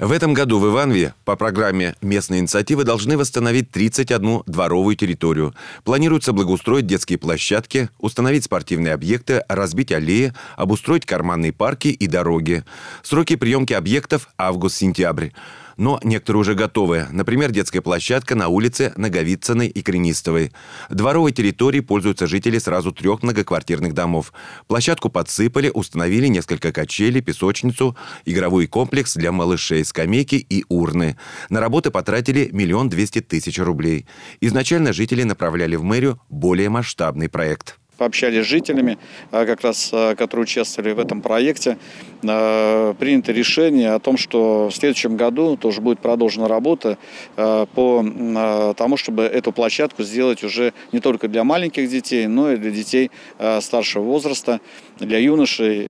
В этом году в Иванове по программе «Местные инициативы должны восстановить 31 дворовую территорию. Планируется благоустроить детские площадки, установить спортивные объекты, разбить аллеи, обустроить карманные парки и дороги. Сроки приемки объектов – август-сентябрь но некоторые уже готовы. Например, детская площадка на улице Наговицыной и Кренистовой. Дворовой территории пользуются жители сразу трех многоквартирных домов. Площадку подсыпали, установили несколько качелей, песочницу, игровой комплекс для малышей, скамейки и урны. На работы потратили миллион двести тысяч рублей. Изначально жители направляли в мэрию более масштабный проект пообщались с жителями, а, как раз, а, которые участвовали в этом проекте. А, принято решение о том, что в следующем году тоже будет продолжена работа по тому, чтобы эту площадку сделать уже не только для маленьких детей, но и для детей старшего возраста, для юношей.